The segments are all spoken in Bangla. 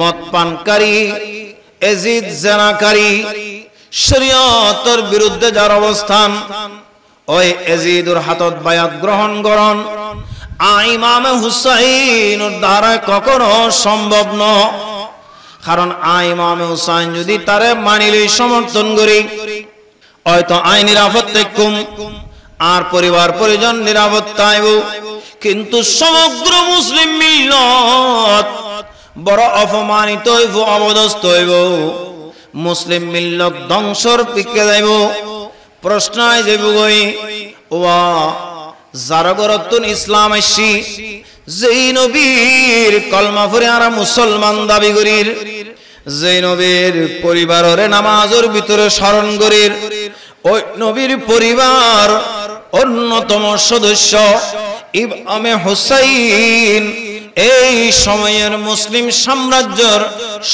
মত পানকারী এজিদ জেনাকারী শরীয়তর বিরুদ্ধে যার অবস্থান ওই এজিদুর হাতত বায়াত গ্রহণ করন আইমামে হুসাইনুর দ্বারা কখনো সম্ভব ন কারণ আইমামে হুসাইন যদি তারে মানিলে সমর্থন করি ওই তো আই নিরাপদ কুম আর পরিবার পরিজন নিরাপত্তায় কিন্তু সমগ্র মুসলিম মিল্লত বড় অপমানিত হইব অবদস্ত হইব মুসলিম মিল্লক ধ্বংসর পিকে যাইব প্রশ্ন যাইব গই ওয়া ইসলাম আসি যেই নবীর কলমা ফুরে আর মুসলমান দাবি করির যেই নবীর পরিবারের নামাজের ভিতরে স্মরণ করির ওই নবীর পরিবার অন্যতম সদস্য ইবামে হুসাইন এই সময়ের মুসলিম সাম্রাজ্যের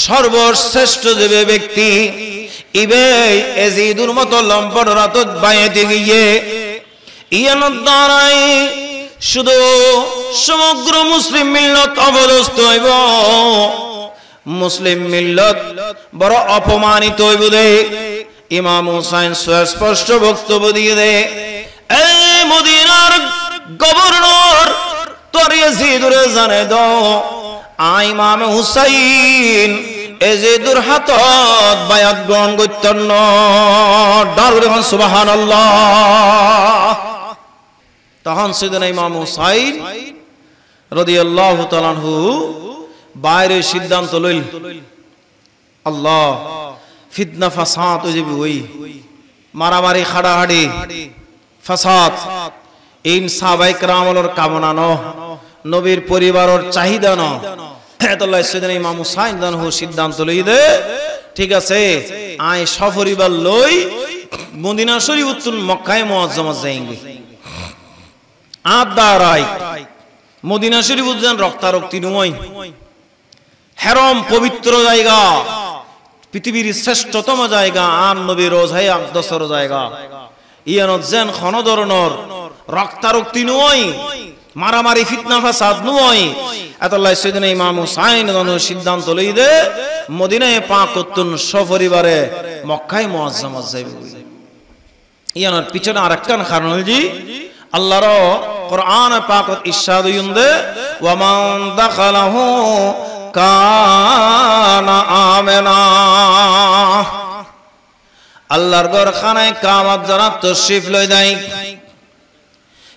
সর্বশ্রেষ্ঠ যে ব্যক্তি ইবে এজিদুর মতো লম্পট রাত বাইতে গিয়ে ইয়ানোর দ্বারাই শুধু সমগ্র মুসলিম মিল্লত অবদস্ত হইব মুসলিম মিল্লত বড় অপমানিত হইব দে ইমাম হুসাইন সুস্পষ্ট বক্তব্য দিয়ে দে এই মদিনার গভর্নর তোর এজিদুরে জানে দো আই ইমাম হুসাইন এজিদুর হাতত বায়াত গ্রহণ করতেন ডার যখন সুবহানাল্লাহ তখন সিদনা ইমাম হুসাইন রাদিয়াল্লাহু হু বাইরে সিদ্ধান্ত লইল আল্লাহ ফিতনা ফাসাদ হইবে ওই মারামারি হাড়াহাড়ি ফাসাদ ইন সাবাইক রামলর কামনা নয় নবীর পরিবারের চাহিদা ন হেতুল্লাহ সেদিন ইমাম হুসাইন দানহু সিদ্ধান্ত লই দে ঠিক আছে আয় সপরিবার লই মদিনা শরীফ উত্তুল মক্কায় মুআজ্জামা যাইঙ্গি আদারাই মদিনা শরীফ উদ্যান রক্তারক্তি নয় হেরম পবিত্র জায়গা পৃথিবীর শ্রেষ্ঠতম জায়গা আর নবী রোজাই আকদসর জায়গা ইয়ান যেন ক্ষণ ধরনের রক্তারক্তি নয় মারামারি ফিতনা ফাসাদ নয় এত আল্লাহ সেদিন ইমাম হুসাইন সিদ্ধান্ত লইদে মদিনায় পাক করতুন সপরিবারে মক্কায় মুআজ্জামা যাইবে ইয়ানার পিছনে আরেকখান কারণ জি আল্লাহর কোরআন পাকত ইরশাদ ইউন্দে ওয়া মান দাখালাহু কানা আমেনা আল্লাহর ঘর খানায় কামাত যারা তশরিফ লয় যায়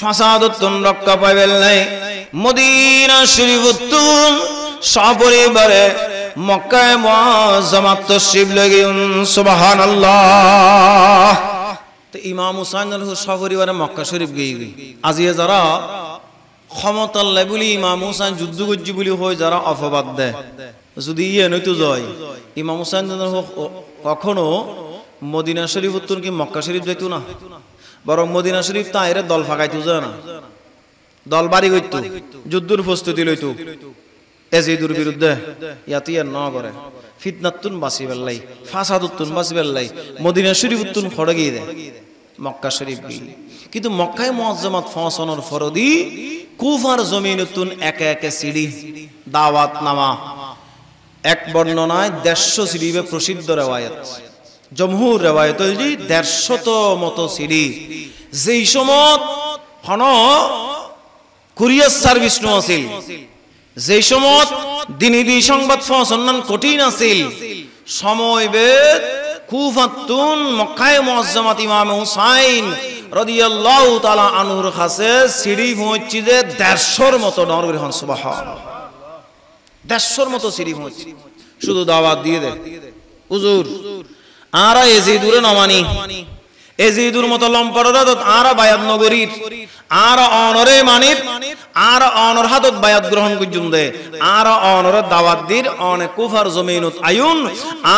ফাসাদত্তন রক্ষা পাইবেন নাই মদিনা শরীফুত্তুন সপরিবারে মক্কায় মজামাত শিব লেগুন সুবাহান ইমাম হুসাইন সপরিবারে মক্কা শরীফ গিয়ে আজিয়ে যারা ক্ষমতাল্লাই বলি ইমাম হুসাইন যুদ্ধ গজ্জি বলি হয় যারা অপবাদ দেয় যদি ইয়ে নয়তো জয় ইমাম হুসাইন কখনো মদিনা শরীফ উত্তর কি মক্কা শরীফ যাইতো না বরং মদিনা শরীফ তা এর দল ফাঁকাইতো না দল বাড়ি করতো যুদ্ধর প্রস্তুতি লইতো এজিদুর বিরুদ্ধে ইয়াতিয়ার ন করে ফিতনাতুন বাসি বেল্লাই ফাসাদুতুন বাসি বেল্লাই মদিনা শরীফ উত্তুন ফড়ে গিয়ে দেয় মক্কা শরীফ গিয়ে কিন্তু মক্কায় মজ্জমাত ফসনর ফরদি কুফার জমিন উত্তুন একে একে সিঁড়ি দাওয়াত নামা এক বর্ণনায় দেড়শো সিঁড়িবে প্রসিদ্ধ রেওয়ায়ত জমহুর রেওয়ায়তল জি দেড়শত মতো সিঁড়ি যেই সময় হন কুরিয়ার সার্ভিস নো আছিল যেই সময় দি সংবাদ সন্ধান কঠিন আছিল সময় বেদ কুফাতুন মক্কায় মুআজ্জামাত ইমাম হুসাইন রাদিয়াল্লাহু তাআলা আনহুর কাছে সিঁড়ি পৌঁছি যে 150 মতো নরগরি সুবহানাল্লাহ মতো সিঁড়ি পৌঁছি শুধু দাওয়াত দিয়ে দেয় হুজুর আরা এজিদুরে নমানি এজিদুর মতো লম্পররা আরা বায়াত নগরীর আর অনরে মানির আর অনর হাতত বায়াত গ্রহণ করুন দে আর অনর দাওয়াত দির অনে কুফার জমিনত আয়ুন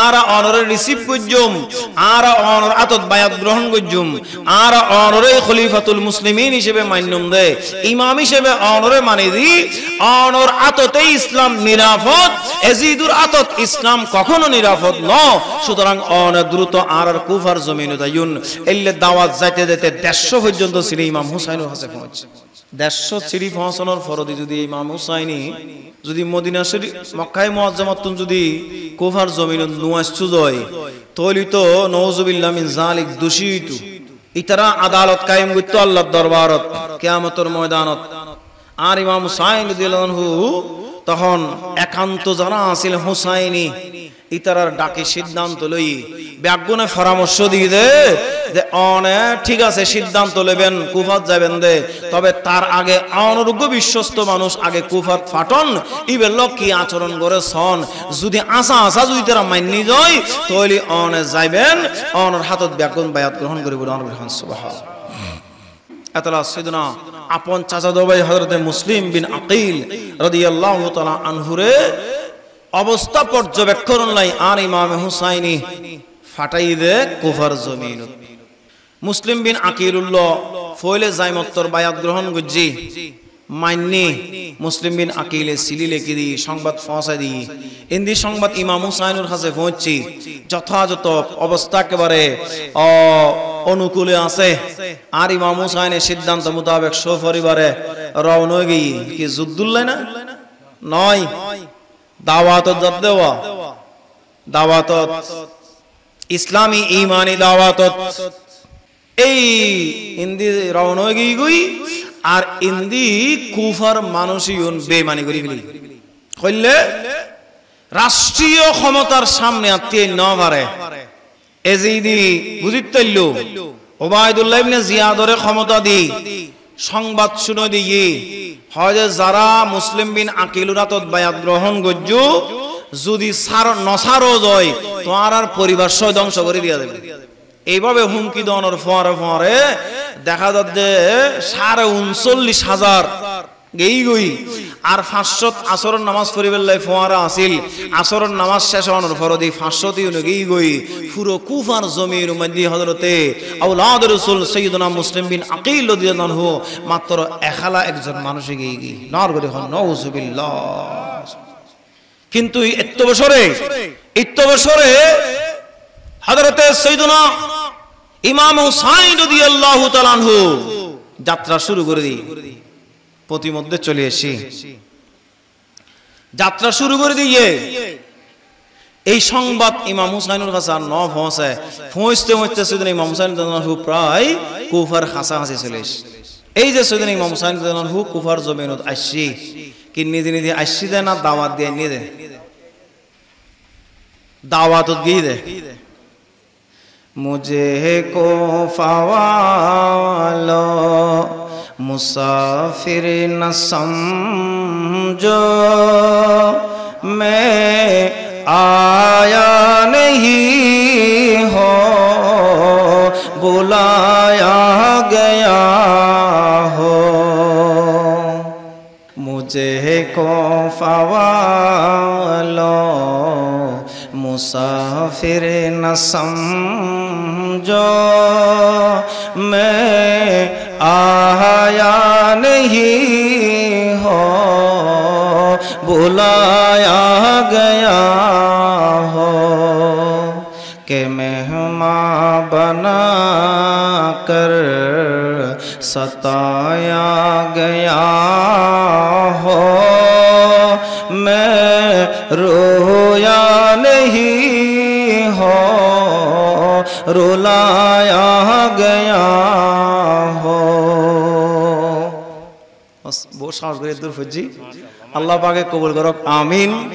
আর অনরে রিসিভ করুন আর অনর আতত বায়াত গ্রহণ করুন আর অনরে খলিফাতুল মুসলিমিন হিসেবে মান্যম দে ইমাম হিসেবে অনরে মানি দি অনর আততে ইসলাম নিরাপদ এজিদুর আতত ইসলাম কখনো নিরাপদ ন সুতরাং অন দ্রুত আর কুফার জমিনত আয়ুন এলে দাওয়াত যাইতে যেতে দেড়শো পর্যন্ত ছিল ইমাম হুসাইন হোসেন কাছে পৌঁছে দেড়শো সিঁড়ি পৌঁছানোর ফরদি যদি এই ইমাম হুসাইনি যদি মদিনা সিঁড়ি মক্কায় মোয়াজ্জামাতুন যদি কোফার জমিন নুয়াজ চুদয় তৈলিত নওজুবিল্লাহ জালিক দূষিত ইতারা আদালত কায়েম করতো আল্লাহ দরবারত কেয়ামতর ময়দানত আর ইমাম হুসাইন রাদিয়াল্লাহু তখন একান্ত জানা আসিল হুসাইনি ইতারার ডাকে সিদ্ধান্ত লই ব্যাগুনে পরামর্শ দিয়ে দে যে অনেক ঠিক আছে সিদ্ধান্ত নেবেন কুফাত যাবেন দে তবে তার আগে অনর্ঘ বিশ্বস্ত মানুষ আগে কুফাত ফাটন ইবে কি আচরণ করে সন যদি আসা আসা যদি তারা মান্য যায় তৈলি অনে যাইবেন অনর হাতত ব্যাগুন বায়াত গ্রহণ করিব অনর সুবাহ এতলা সিদনা আপন চাচা ভাই হজরতে মুসলিম বিন আকিল রদিয়াল্লাহ তালা আনহুরে অবস্থা পর্যবেক্ষণ নাই আর ইমাম হুসাইনি ফাটাই দে কুফার জমিন মুসলিম বিন উল্ল ফইলে যাইমত্তর বায়াত গ্রহণ গুজি মাইনে মুসলিম বিন আকিলে সিলি লেখি দি সংবাদ ফসাই দি হিন্দি সংবাদ ইমাম হুসাইনুর কাছে পৌঁছি যথাযথ অবস্থা একেবারে অনুকূলে আছে আর ইমাম হুসাইনের সিদ্ধান্ত মোতাবেক সপরিবারে রওনা গিয়ে কি যুদ্ধুল্লাই না নয় দাওয়াত জব দেওয়া দাওয়াত ইসলামী ইমানি দাওয়াত এই হিন্দি রওনা গিয়ে গই আর ইন্দি কুফার মানুষই বেমানি করি ফেলি হইলে রাষ্ট্রীয় ক্ষমতার সামনে আত্মীয় ন পারে এজিদি বুঝিত তৈল ওবায়দুল্লাহ ইবনে জিয়াদরে ক্ষমতা দি সংবাদ শুনো দিয়ে হয় যে যারা মুসলিম বিন আকিলুরাতত বায়াত গ্রহণ গজ্য যদি সার নসারও জয় তোমার আর পরিবার সহ ধ্বংস করে দিয়া দেবে এইভাবে হুমকি দেওয়ানোর পরে পরে দেখা যাচ্ছে সাড়ে উনচল্লিশ হাজার আর ফাঁসত আসরের নামাজ পড়িবেল্লাই ফোয়ারা আসিল আসরের নামাজ শেষ হওয়ার ফরদি ফাঁসত গেই গই পুরো কুফার জমির মধ্যে হজরতে আউলাদ রসুল সৈয়দনা মুসলিম বিন আকিল হো মাত্র একালা একজন মানুষে গেই গি নর হন হন কিন্তু ইত্য বছরে ইত্য বছরে হজরতে সৈদনা ইমাম হুসাইন রাদিয়াল্লাহু আল্লাহ তালানহু যাত্রা শুরু করে দিই প্রতিমধ্যে চলে এসি যাত্রা শুরু করে দিয়ে এই সংবাদ ইমাম হুসাইনুল হাসান ন পৌঁছে পৌঁছতে পৌঁছতে সুদিন ইমাম হুসাইন প্রায় কুফার হাসি চলে এই যে সুদিন ইমাম হুসাইন হু কুফার জমিনত আসছি কি নিজে নিজে আসছি দেয় না দাওয়াত দিয়ে নিয়ে দেয় দাওয়াত দিয়ে দেয় मुझे को फवालो मुसाफिर न समझो मैं आया नहीं हो बुलाया गया हो मुझे को फवालो मुसा फिर न समझो मैं आया नहीं हो बुलाया गया हो के मेहमा बना कर सताया गया हो मैं रो रुलाया गया हो बहुत साहस करे दूर फुजी अल्लाह पाके कबूल करो आमीन